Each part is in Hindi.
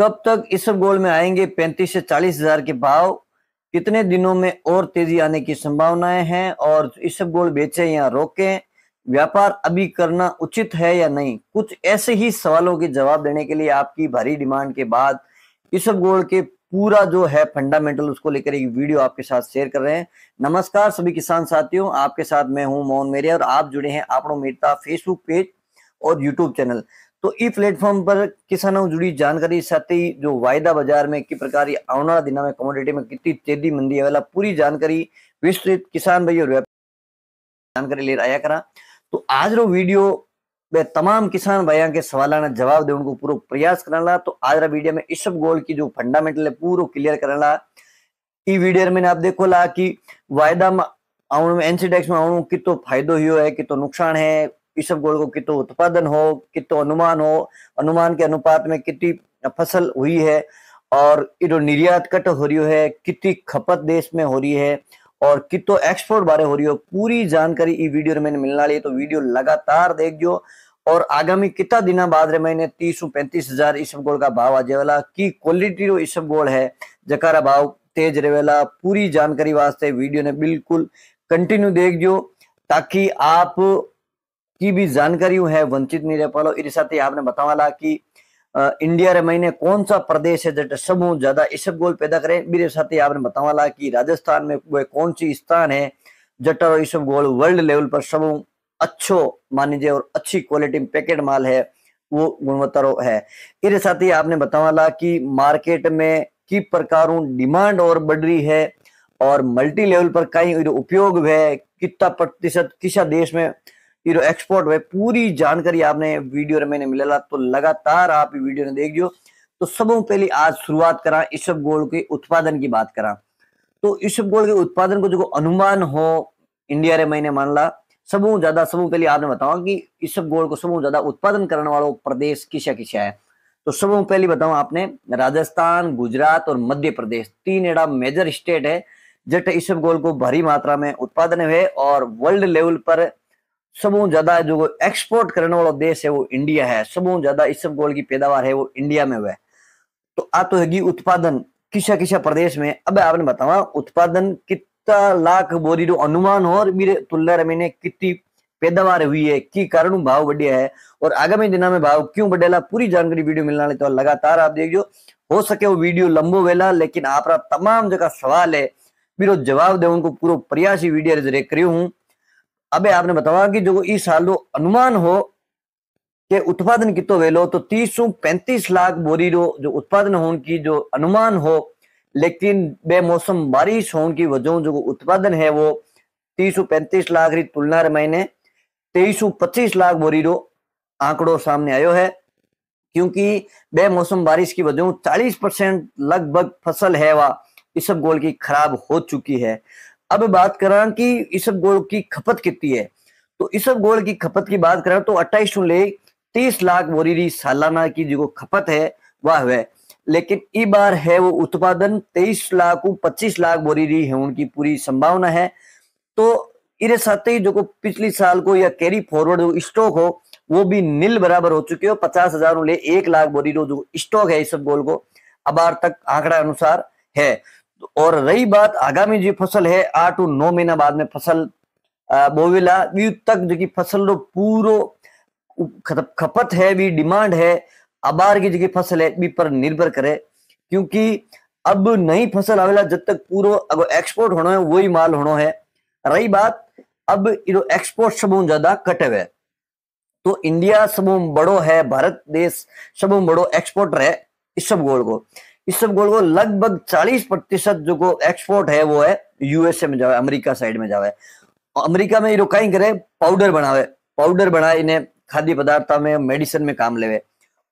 कब तक इस गोल में आएंगे पैंतीस से चालीस हजार के भाव कितने दिनों में और तेजी आने की संभावनाएं हैं और इस गोल बेचे या रोके व्यापार अभी करना उचित है या नहीं कुछ ऐसे ही सवालों के जवाब देने के लिए आपकी भारी डिमांड के बाद इस गोल के पूरा जो है फंडामेंटल उसको लेकर एक वीडियो आपके साथ शेयर कर रहे हैं नमस्कार सभी किसान साथियों आपके साथ मैं हूं मोहन मेरे और आप जुड़े हैं आपनों मेरता फेसबुक पेज और यूट्यूब चैनल तो ई प्लेटफॉर्म पर किसानों को जुड़ी जानकारी साथ ही जो वायदा बाजार में किस प्रकार आने वाले दिनों में कमोडिटी में कितनी तेजी मंदी है वाला पूरी जानकारी विस्तृत किसान भाई और जानकारी ले आया करा तो आज रो वीडियो वे तमाम किसान भाइयों के सवाल ने जवाब दे उनको पूरा प्रयास करने तो आज रहा वीडियो में इस गोल की जो फंडामेंटल है पूरा क्लियर करने ला वीडियो में आप देखो ला कि वायदा में आने में एनसीडेक्स में आने कितो फायदो हुआ है कितो नुकसान है इसबगोल को कितो उत्पादन हो कितो अनुमान हो अनुमान के अनुपात में कितनी फसल हुई है और इनो निर्यात कट हो रही है कितनी खपत देश में हो रही है और कितो एक्सपोर्ट बारे हो रही हो पूरी जानकारी ई वीडियो में मिलना लिए तो वीडियो लगातार देख जो और आगामी कितना दिन बाद रे महीने तीस पैंतीस हजार इसब गोल का भाव आज वाला की क्वालिटी रो इसब गोल है जकारा भाव तेज रेवेला पूरी जानकारी वास्ते वीडियो ने बिल्कुल कंटिन्यू देख जो ताकि आप की भी जानकारी है वंचित नहीं रह पालो इस साथ ही आपने बतावा ला कि इंडिया रे महीने कौन सा प्रदेश है जट समूह ज्यादा इसब गोल पैदा करे मेरे साथ ही आपने बतावा ला कि राजस्थान में वह कौन सी स्थान है जटर इसब गोल वर्ल्ड लेवल पर समूह अच्छो मानी जाए और अच्छी क्वालिटी में पैकेट माल है वो गुणवत्ता है इरे साथ ही आपने बतावा ला कि मार्केट में की प्रकारों डिमांड और बढ़ रही है और मल्टी लेवल पर कई उपयोग है कितना प्रतिशत किसा देश में हीरो एक्सपोर्ट में पूरी जानकारी आपने वीडियो में मैंने मिलेला तो लगातार आप वीडियो ने देख जो तो सब पहले आज शुरुआत करा इस गोल्ड के उत्पादन की बात करा तो इस गोल्ड के उत्पादन को जो अनुमान हो इंडिया रे मैंने मान ला सब ज्यादा सब पहले आपने बताओ कि इस गोल्ड को सब ज्यादा उत्पादन करने वालों प्रदेश किसा किसा है तो सब पहले बताऊं आपने राजस्थान गुजरात और मध्य प्रदेश तीन एड़ा मेजर स्टेट है जट इस गोल्ड को भारी मात्रा में उत्पादन हुए और वर्ल्ड लेवल पर सबों ज्यादा जो एक्सपोर्ट करने वाला देश है वो इंडिया है सबों ज्यादा इस गोल की पैदावार है वो इंडिया में हुआ है तो आ तो है उत्पादन किसा किसा प्रदेश में अब आपने बतावा उत्पादन कितना लाख बोरी जो अनुमान हो और मेरे तुल्ला मैंने कितनी पैदावार हुई है की कारण भाव बढ़िया है और आगामी दिनों में भाव क्यों बढ़ेला पूरी जानकारी वीडियो मिलने तो लगातार आप देखो हो सके वो वीडियो लंबो वेला लेकिन आप तमाम जगह सवाल है मेरे जवाब दे उनको पूरा प्रयास ही वीडियो जरिए करियो हूँ अब आपने बताया कि जो ई साल अनुमान हो के उत्पादन कितो वेलो तो तीस सौ पैंतीस लाख बोरी रो जो उत्पादन होने की जो अनुमान हो लेकिन बेमौसम बारिश होने की वजह जो उत्पादन है वो तीस सौ पैंतीस लाख री तुलना मैंने तेईस सौ पच्चीस लाख बोरी रो आंकड़ो सामने आयो है क्योंकि बेमौसम बारिश की वजह चालीस परसेंट लगभग फसल है वह इस सब गोल की खराब हो चुकी है अब बात करा कि इसब गोल की खपत कितनी है तो इसब गोल की खपत की बात करें तो अट्ठाईस ले तीस लाख बोरी सालाना की जो खपत है वह है लेकिन इस बार है वो उत्पादन तेईस लाख पच्चीस लाख बोरी है उनकी पूरी संभावना है तो इरे साथ ही जो पिछली साल को या कैरी फॉरवर्ड जो स्टॉक हो वो भी नील बराबर हो चुके हो पचास हजार ले एक लाख बोरी जो स्टॉक है इस सब गोल को अबार तक आंकड़ा अनुसार है और रही बात आगामी जो फसल है आठ नौ महीना बाद में फसल बोवेला तक जो फसल रो पूरो खपत है भी डिमांड है अबार की जगह फसल है बी पर निर्भर करे क्योंकि अब नई फसल आवेला जब तक पूरो अगर एक्सपोर्ट होना है वही माल होना है रही बात अब इरो एक्सपोर्ट सब ज्यादा कटे हुए तो इंडिया सब बड़ो है भारत देश सब बड़ो एक्सपोर्टर है इस सब गोल को इस सब गोल्ड को लगभग चालीस प्रतिशत जो को एक्सपोर्ट है वो है यूएसए में जावे अमेरिका साइड में जावे अमेरिका में ये कई करे पाउडर बनावे पाउडर बनाए इन्हें खाद्य पदार्थ में मेडिसिन में काम लेवे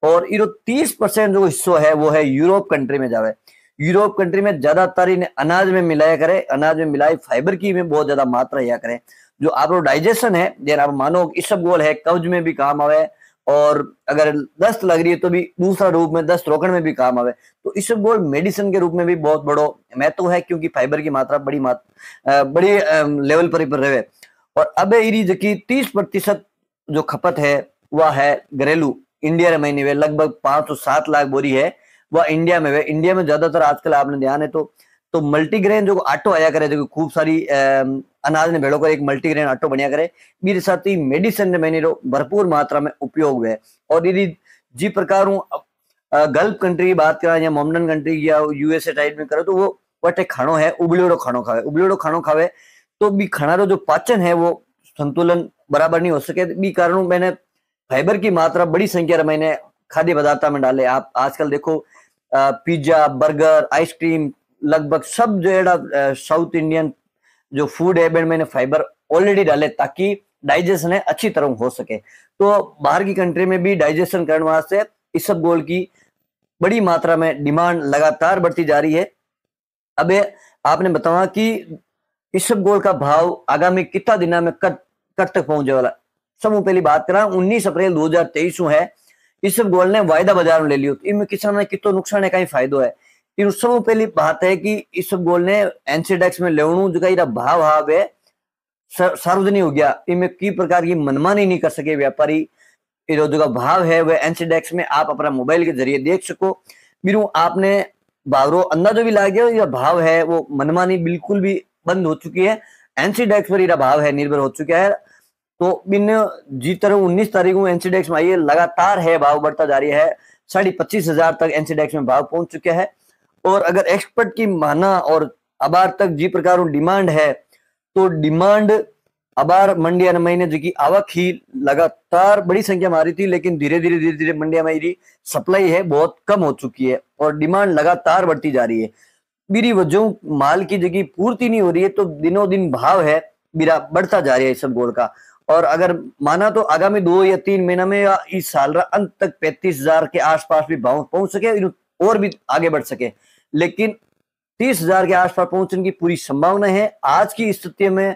और इरो तीस परसेंट जो हिस्सो है वो है यूरोप कंट्री में जावे यूरोप कंट्री में ज्यादातर इन्हें अनाज में मिलाया करे अनाज में मिलाए फाइबर की में बहुत ज्यादा मात्रा या करे जो आप डाइजेशन है जैन आप मानो इस सब गोल है कब्ज में भी काम आवे और अगर दस्त लग रही है तो भी दूसरा रूप में दस्त रोकण में भी काम आवे तो गोल मेडिसिन के रूप में भी बहुत बड़ो महत्व है क्योंकि फाइबर की मात्रा बड़ी मात्र बड़ी लेवल पर रहे और अब इरी जकी तीस प्रतिशत जो खपत है वह है घरेलू इंडिया में महीने में लगभग पांच सौ सात लाख बोरी है वह इंडिया में वे इंडिया में ज्यादातर आजकल आपने ध्यान है तो तो मल्टीग्रेन जो आटो आया करे जो खूब सारी अनाज ने भेड़ो कर एक मल्टीग्रेन आटो बनिया करे बीर साथ ही तो मेडिसिन ने मैंने भरपूर मात्रा में उपयोग हुआ है और यदि जी प्रकार हूँ गल्फ कंट्री की बात करें या मोमडन कंट्री या यूएसए टाइप में करो तो वो वटे खाणो है उबलेड़ो खाणो खावे उबलेड़ो खाणो खावे तो भी खाना जो पाचन है वो संतुलन बराबर नहीं हो सके भी कारण मैंने फाइबर की मात्रा बड़ी संख्या में मैंने खाद्य पदार्थ में डाले आप आजकल देखो पिज्जा बर्गर आइसक्रीम लगभग सब जो है साउथ इंडियन जो फूड है बेड मैंने फाइबर ऑलरेडी डाले ताकि डाइजेशन है अच्छी तरह हो सके तो बाहर की कंट्री में भी डाइजेशन करने वास्ते गोल की बड़ी मात्रा में डिमांड लगातार बढ़ती जा रही है अब आपने बताया कि इस सब गोल का भाव आगामी कितना दिन में कट कट तक पहुंचे वाला सब पहली बात करा उन्नीस अप्रैल दो हजार तेईस है इस सब गोल ने वायदा बाजार में ले लियो तो इनमें किसान ने कितना नुकसान है कहीं फायदा है सब पहली बात है कि ઈસબ ने एनसीडेक्स में લેવણું जो का भाव है सार्वजनिक हो गया इनमें की प्रकार की मनमानी नहीं कर सके व्यापारी जो का भाव है वह एनसीडेक्स में आप अपना मोबाइल के जरिए देख सको बिरू आपने बावरो अंदाजो भी ला गया या भाव है वो मनमानी बिल्कुल भी बंद हो चुकी है एनसीडेक्स पर इरा भाव है निर्भर हो चुका है तो बिन जी तरह उन्नीस तारीख को एनसीडेक्स में आइए लगातार है भाव बढ़ता जा रही है साढ़े पच्चीस हजार तक एनसीडेक्स में भाव पहुंच चुका है और अगर एक्सपर्ट की माना और अबार तक जी प्रकार डिमांड है तो डिमांड अबार मंडिया ने जो की आवक ही लगातार बड़ी संख्या में आ रही थी लेकिन धीरे धीरे धीरे धीरे मंडिया में सप्लाई है बहुत कम हो चुकी है और डिमांड लगातार बढ़ती जा रही है बीरी वजह माल की जगह पूर्ति नहीं हो रही है तो दिनों दिन भाव है बीरा बढ़ता जा रहा है इस सब गोल का और अगर माना तो आगामी दो या तीन महीना में या इस साल अंत तक पैंतीस हजार के आसपास भी भाव पहुंच सके और भी आगे बढ़ सके लेकिन तीस हजार के आसपास पहुंचने की पूरी संभावना है आज की स्थिति में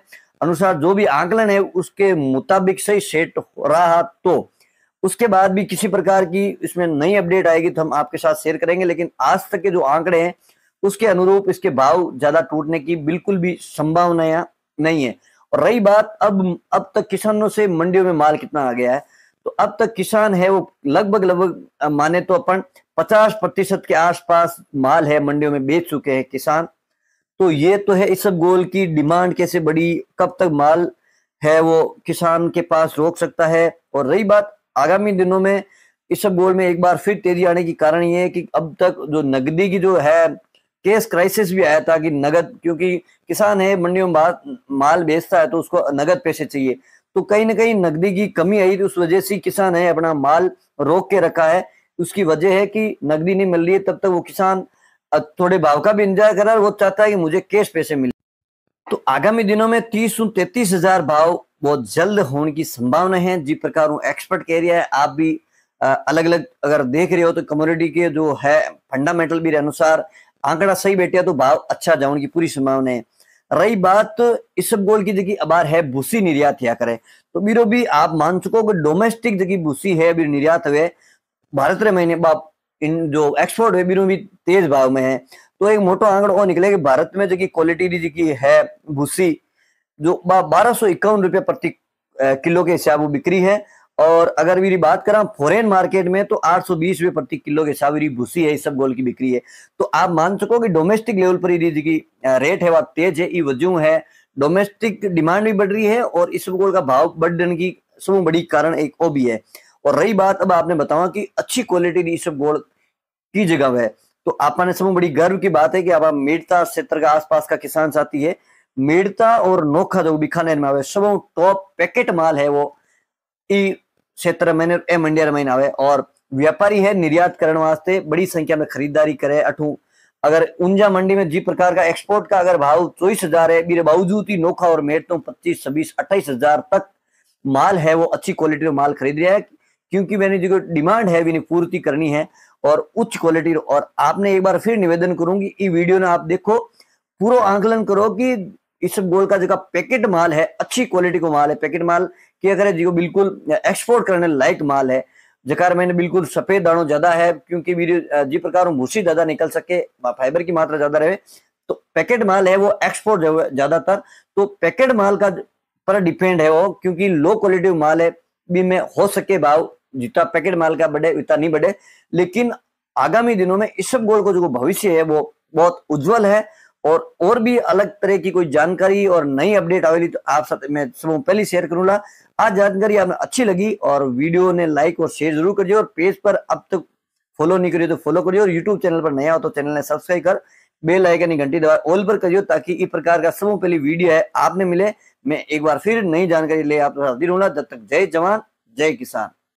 अनुसार जो भी आंकलन है उसके मुताबिक से सेट हो रहा तो उसके बाद भी किसी प्रकार की इसमें नई अपडेट आएगी तो हम आपके साथ शेयर करेंगे लेकिन आज तक के जो आंकड़े हैं उसके अनुरूप इसके भाव ज्यादा टूटने की बिल्कुल भी संभावना नहीं है और रही बात अब अब तक किसानों से मंडियों में माल कितना आ गया है तो अब तक किसान है वो लगभग लगभग माने तो अपन 50 प्रतिशत के आसपास माल है मंडियों में बेच चुके हैं किसान तो ये तो है इस सब गोल की डिमांड कैसे बड़ी कब तक माल है वो किसान के पास रोक सकता है और रही बात आगामी दिनों में इस सब गोल में एक बार फिर तेजी आने की कारण ये है कि अब तक जो नगदी की जो है केस क्राइसिस भी आया था कि नगद क्योंकि किसान है मंडियों में माल बेचता है तो उसको नगद पैसे चाहिए तो कहीं ना कहीं नकदी की कमी आई तो उस वजह से किसान है अपना माल रोक के रखा है उसकी वजह है कि नकदी नहीं मिल रही है तब तक वो किसान थोड़े भाव का भी इंतजार कर रहा है वो चाहता है कि मुझे कैश पैसे मिले तो आगामी दिनों में तीस तैतीस हजार भाव बहुत जल्द होने की संभावना है जिस प्रकार एक्सपर्ट कह रहा है आप भी अलग अलग अगर देख रहे हो तो कम्युनिटी के जो है फंडामेंटल भी अनुसार आंकड़ा सही बैठे तो भाव अच्छा जाने की पूरी संभावना है रही बात इस गोल की जगह अबार है भूसी निर्यात या करे तो बीरो भी आप मान चुको कि डोमेस्टिक जगह भूसी है अभी निर्यात हुए भारत रे महीने बाप इन जो एक्सपोर्ट है बीरो भी तेज भाव में है तो एक मोटो आंकड़ा और निकले कि भारत में जगह क्वालिटी की जगह है भूसी जो बारह सौ इक्यावन रुपये प्रति किलो के हिसाब बिक्री है और अगर मेरी बात करें फॉरेन मार्केट में तो आठ सौ बीस प्रति किलो के सावरी भूसी है सब गोल की बिक्री है तो आप मान सको कि डोमेस्टिक लेवल पर यदि की रेट है वह तेज है ये है डोमेस्टिक डिमांड भी बढ़ रही है और इस गोल का भाव बढ़ने की सब बड़ी कारण एक वो भी है और रही बात अब आपने बतावा कि अच्छी क्वालिटी की सब गोल की जगह है तो आपने सब बड़ी गर्व की बात है कि आप मेड़ता क्षेत्र के आसपास का किसान साथी है मेड़ता और नोखा जो बिखाने में आवे सब टॉप पैकेट माल है वो क्षेत्र में एम इंडिया में आवे और व्यापारी है निर्यात करने वास्ते बड़ी संख्या में खरीदारी करे अठू अगर ऊंजा मंडी में जी प्रकार का एक्सपोर्ट का अगर भाव चौबीस हजार है बीरे बावजूद ही नोखा और मेट तो पच्चीस छब्बीस अट्ठाईस हजार तक माल है वो अच्छी क्वालिटी का माल खरीद रहा है क्योंकि मैंने जो डिमांड है भी पूर्ति करनी है और उच्च क्वालिटी और आपने एक बार फिर निवेदन करूंगी ये वीडियो ने आप देखो पूरा आंकलन करो कि इस गोल का जगह पैकेट माल है अच्छी क्वालिटी को माल है पैकेट माल की करे जी को बिल्कुल एक्सपोर्ट करने लायक माल है जकार मैंने बिल्कुल सफेद दाणो ज्यादा है क्योंकि जी प्रकार भूसी ज्यादा निकल सके फाइबर की मात्रा ज्यादा रहे तो पैकेट माल है वो एक्सपोर्ट ज्यादातर तो पैकेट माल का पर डिपेंड है वो क्योंकि लो क्वालिटी माल है भी में हो सके भाव जितना पैकेट माल का बढ़े उतना नहीं बढ़े लेकिन आगामी दिनों में इस सब गोल को जो भविष्य है वो बहुत उज्जवल है और और भी अलग तरह की कोई जानकारी और नई अपडेट आवेली तो आप साथ में सब पहले शेयर करूंगा आज जानकारी आपने अच्छी लगी और वीडियो ने लाइक और शेयर जरूर करिए और पेज पर अब तक फॉलो नहीं करिए तो फॉलो करिए और यूट्यूब चैनल पर नया हो तो चैनल ने सब्सक्राइब कर बेल आइकन की घंटी दबा ऑल पर करिए ताकि इस प्रकार का सब पहली वीडियो है आपने मिले मैं एक बार फिर नई जानकारी ले आप जब तक जय जवान जय किसान